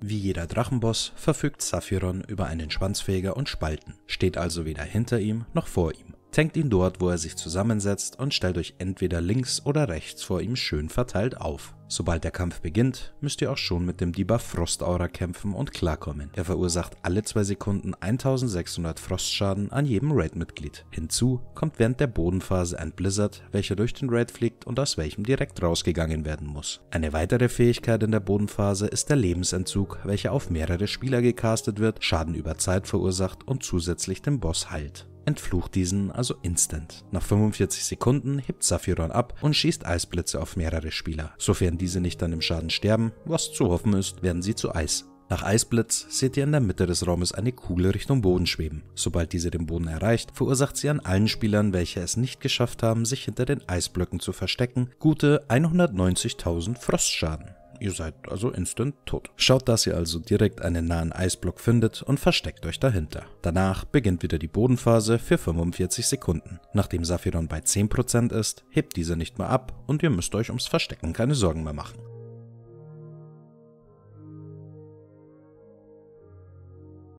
Wie jeder Drachenboss verfügt Saphiron über einen Schwanzfeger und Spalten, steht also weder hinter ihm noch vor ihm fängt ihn dort, wo er sich zusammensetzt und stellt euch entweder links oder rechts vor ihm schön verteilt auf. Sobald der Kampf beginnt, müsst ihr auch schon mit dem Dieber Frostaura kämpfen und klarkommen. Er verursacht alle zwei Sekunden 1600 Frostschaden an jedem Raid-Mitglied. Hinzu kommt während der Bodenphase ein Blizzard, welcher durch den Raid fliegt und aus welchem direkt rausgegangen werden muss. Eine weitere Fähigkeit in der Bodenphase ist der Lebensentzug, welcher auf mehrere Spieler gecastet wird, Schaden über Zeit verursacht und zusätzlich den Boss heilt entflucht diesen also instant. Nach 45 Sekunden hebt Saphiron ab und schießt Eisblitze auf mehrere Spieler. Sofern diese nicht an dem Schaden sterben, was zu hoffen ist, werden sie zu Eis. Nach Eisblitz seht ihr in der Mitte des Raumes eine Kugel Richtung Boden schweben. Sobald diese den Boden erreicht, verursacht sie an allen Spielern, welche es nicht geschafft haben, sich hinter den Eisblöcken zu verstecken, gute 190.000 Frostschaden. Ihr seid also instant tot. Schaut, dass ihr also direkt einen nahen Eisblock findet und versteckt euch dahinter. Danach beginnt wieder die Bodenphase für 45 Sekunden. Nachdem Saphiron bei 10% ist, hebt dieser nicht mehr ab und ihr müsst euch ums Verstecken keine Sorgen mehr machen.